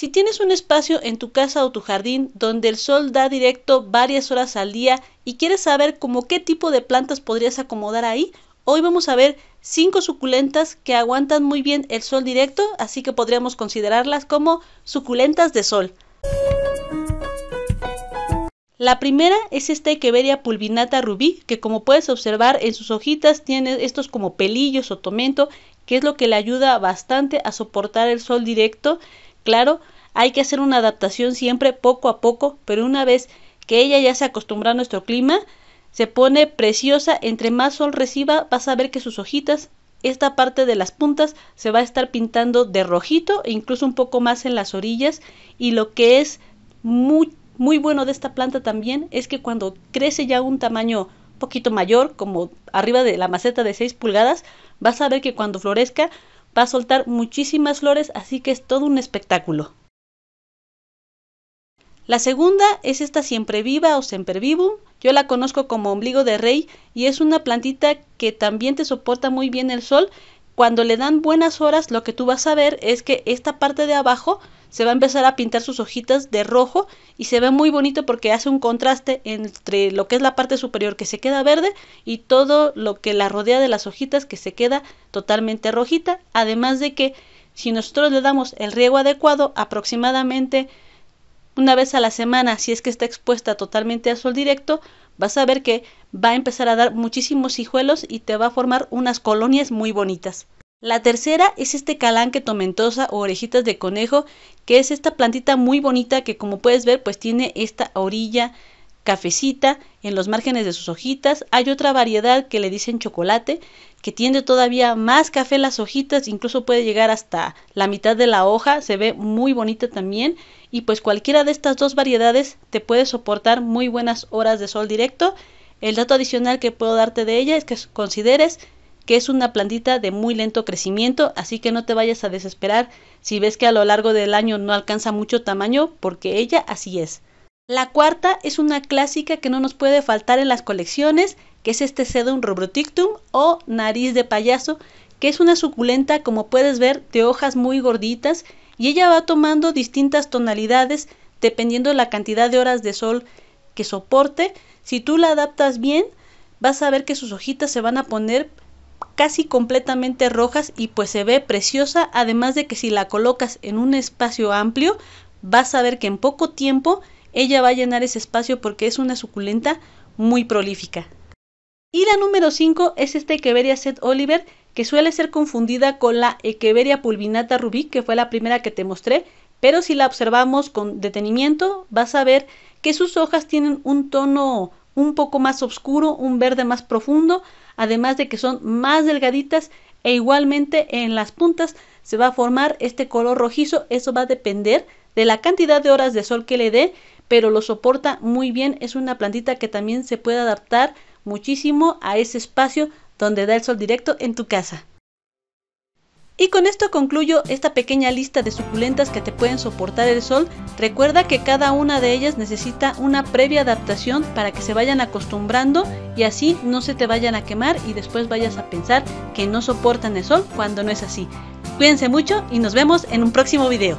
Si tienes un espacio en tu casa o tu jardín donde el sol da directo varias horas al día y quieres saber como qué tipo de plantas podrías acomodar ahí, hoy vamos a ver 5 suculentas que aguantan muy bien el sol directo, así que podríamos considerarlas como suculentas de sol. La primera es esta Echeveria pulvinata rubí, que como puedes observar en sus hojitas tiene estos como pelillos o tomento, que es lo que le ayuda bastante a soportar el sol directo. Claro, hay que hacer una adaptación siempre poco a poco, pero una vez que ella ya se acostumbra a nuestro clima, se pone preciosa, entre más sol reciba, vas a ver que sus hojitas, esta parte de las puntas, se va a estar pintando de rojito e incluso un poco más en las orillas y lo que es muy, bueno de esta planta también es que cuando crece ya un tamaño poquito mayor, como arriba de la maceta de 6 pulgadas, vas a ver que cuando florezca va a soltar muchísimas flores, así que es todo un espectáculo. La segunda es esta siempre viva o sempervivum. Yo la conozco como ombligo de rey y es una plantita que también te soporta muy bien el sol. Cuando le dan buenas horas, lo que tú vas a ver es que esta parte de abajo se va a empezar a pintar sus hojitas de rojo y se ve muy bonito porque hace un contraste entre lo que es la parte superior que se queda verde y todo lo que la rodea de las hojitas que se queda totalmente rojita, además de que si nosotros le damos el riego adecuado aproximadamente una vez a la semana, si es que está expuesta totalmente a sol directo, vas a ver que va a empezar a dar muchísimos hijuelos y te va a formar unas colonias muy bonitas. La tercera es este calanque tomentosa o orejitas de conejo, que es esta plantita muy bonita que como puedes ver pues tiene esta orilla cafecita en los márgenes de sus hojitas. Hay otra variedad que le dicen chocolate, que tiene todavía más café las hojitas, incluso puede llegar hasta la mitad de la hoja, se ve muy bonita también. Y pues cualquiera de estas dos variedades te puede soportar muy buenas horas de sol directo. El dato adicional que puedo darte de ella es que consideres que es una plantita de muy lento crecimiento, así que no te vayas a desesperar si ves que a lo largo del año no alcanza mucho tamaño, porque ella así es. La cuarta es una clásica que no nos puede faltar en las colecciones, que es este Sedum Robroticum o nariz de payaso, que es una suculenta, como puedes ver, de hojas muy gorditas y ella va tomando distintas tonalidades dependiendo la cantidad de horas de sol que soporte. Si tú la adaptas bien, vas a ver que sus hojitas se van a poner casi completamente rojas y pues se ve preciosa, además de que si la colocas en un espacio amplio, vas a ver que en poco tiempo ella va a llenar ese espacio porque es una suculenta muy prolífica. Y la número 5 es esta Echeveria Set Oliver, que suele ser confundida con la Echeveria pulvinata rubí, que fue la primera que te mostré, pero si la observamos con detenimiento, vas a ver que sus hojas tienen un tono un poco más oscuro, un verde más profundo, además de que son más delgaditas e igualmente en las puntas se va a formar este color rojizo, eso va a depender de la cantidad de horas de sol que le dé, pero lo soporta muy bien, es una plantita que también se puede adaptar muchísimo a ese espacio donde da el sol directo en tu casa. Y con esto concluyo esta pequeña lista de suculentas que te pueden soportar el sol. Recuerda que cada una de ellas necesita una previa adaptación para que se vayan acostumbrando y así no se te vayan a quemar y después vayas a pensar que no soportan el sol cuando no es así. Cuídense mucho y nos vemos en un próximo video.